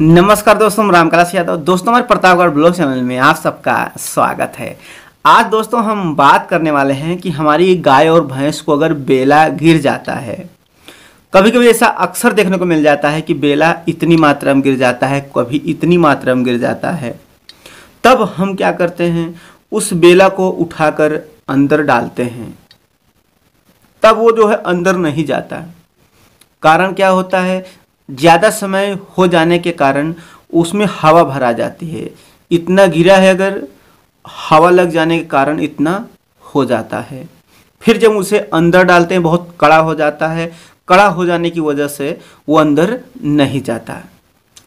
नमस्कार दोस्तों मैं रामकलाश यादव दोस्तों हमारे प्रतापगढ़ ब्लॉग चैनल में आप सबका स्वागत है आज दोस्तों हम बात करने वाले हैं कि हमारी गाय और भैंस को अगर बेला गिर जाता है कभी कभी ऐसा अक्सर देखने को मिल जाता है कि बेला इतनी मात्रा में गिर जाता है कभी इतनी मात्रा में गिर जाता है तब हम क्या करते हैं उस बेला को उठाकर अंदर डालते हैं तब वो जो है अंदर नहीं जाता कारण क्या होता है ज़्यादा समय हो जाने के कारण उसमें हवा भरा जाती है इतना गिरा है अगर हवा लग जाने के कारण इतना हो जाता है फिर जब उसे अंदर डालते हैं बहुत कड़ा हो जाता है कड़ा हो जाने की वजह से वो अंदर नहीं जाता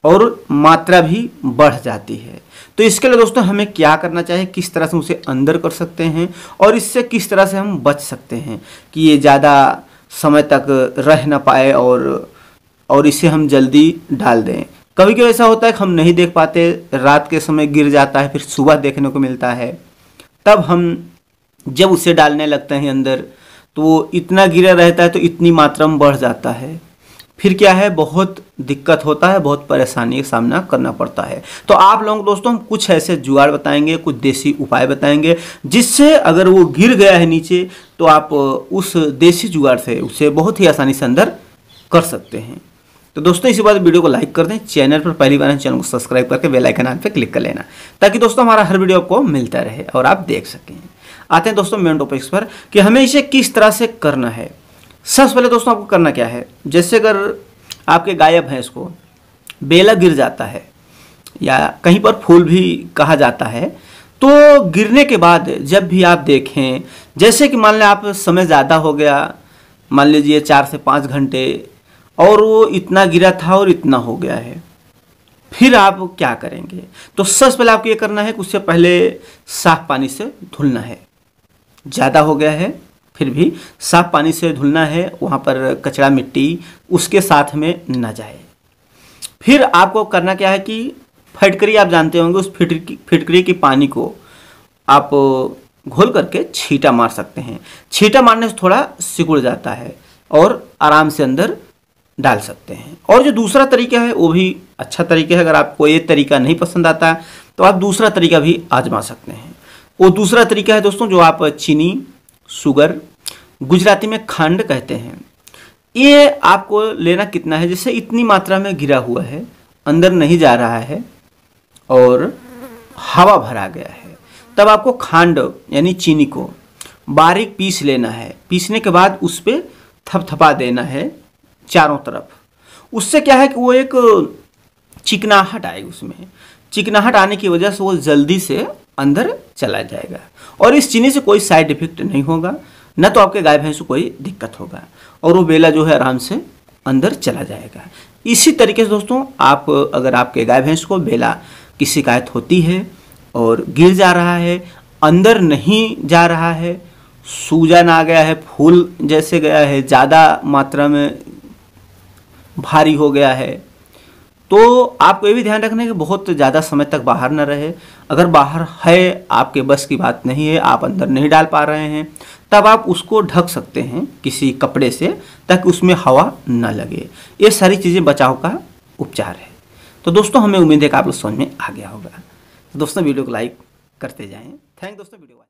और मात्रा भी बढ़ जाती है तो इसके लिए दोस्तों हमें क्या करना चाहिए किस तरह से उसे अंदर कर सकते हैं और इससे किस तरह से हम बच सकते हैं कि ये ज़्यादा समय तक रह ना पाए और और इसे हम जल्दी डाल दें कभी कभी ऐसा होता है कि हम नहीं देख पाते रात के समय गिर जाता है फिर सुबह देखने को मिलता है तब हम जब उसे डालने लगते हैं अंदर तो वो इतना गिरा रहता है तो इतनी मात्रा में बढ़ जाता है फिर क्या है बहुत दिक्कत होता है बहुत परेशानी का सामना करना पड़ता है तो आप लोग दोस्तों हम कुछ ऐसे जुगाड़ बताएंगे कुछ देसी उपाय बताएंगे जिससे अगर वो गिर गया है नीचे तो आप उस देसी जुगाड़ से उसे बहुत ही आसानी से अंदर कर सकते हैं तो दोस्तों इसी बात वीडियो को लाइक कर दें चैनल पर पहली बार चैनल को सब्सक्राइब करके बेल आइकन आन पर क्लिक कर लेना ताकि दोस्तों हमारा हर वीडियो आपको मिलता रहे और आप देख सकें आते हैं दोस्तों मेन टॉपिक्स पर कि हमें इसे किस तरह से करना है सबसे पहले दोस्तों आपको करना क्या है जैसे अगर आपके गायब हैं इसको बेला गिर जाता है या कहीं पर फूल भी कहा जाता है तो गिरने के बाद जब भी आप देखें जैसे कि मान लें आप समय ज़्यादा हो गया मान लीजिए चार से पाँच घंटे और वो इतना गिरा था और इतना हो गया है फिर आप क्या करेंगे तो सबसे पहले आपको ये करना है कि उससे पहले साफ पानी से धुलना है ज़्यादा हो गया है फिर भी साफ पानी से धुलना है वहाँ पर कचरा मिट्टी उसके साथ में ना जाए फिर आपको करना क्या है कि फिटकरी आप जानते होंगे उस फिटकरी फिटकरी के पानी को आप घोल करके छीटा मार सकते हैं छीटा मारने से थोड़ा सिकुड़ जाता है और आराम से अंदर डाल सकते हैं और जो दूसरा तरीका है वो भी अच्छा तरीका है अगर आपको ये तरीका नहीं पसंद आता तो आप दूसरा तरीका भी आजमा सकते हैं वो दूसरा तरीका है दोस्तों जो आप चीनी शुगर गुजराती में खंड कहते हैं ये आपको लेना कितना है जैसे इतनी मात्रा में घिरा हुआ है अंदर नहीं जा रहा है और हवा भरा गया है तब आपको खांड यानी चीनी को बारीक पीस लेना है पीसने के बाद उस पर थपथपा देना है चारों तरफ उससे क्या है कि वो एक चिकनाहट आएगी उसमें चिकनाहट आने की वजह से वो जल्दी से अंदर चला जाएगा और इस चीनी से कोई साइड इफेक्ट नहीं होगा न तो आपके गाय भैंस को कोई दिक्कत होगा और वो बेला जो है आराम से अंदर चला जाएगा इसी तरीके से दोस्तों आप अगर आपके गाय भैंस को बेला की शिकायत होती है और गिर जा रहा है अंदर नहीं जा रहा है सूजन आ गया है फूल जैसे गया है ज़्यादा मात्रा में भारी हो गया है तो आपको ये भी ध्यान रखना है कि बहुत ज़्यादा समय तक बाहर ना रहे अगर बाहर है आपके बस की बात नहीं है आप अंदर नहीं डाल पा रहे हैं तब आप उसको ढक सकते हैं किसी कपड़े से ताकि उसमें हवा न लगे ये सारी चीज़ें बचाव का उपचार है तो दोस्तों हमें उम्मीद है कि आप लोग समझ में आ गया होगा तो दोस्तों वीडियो को लाइक करते जाएँ थैंक दोस्तों वीडियो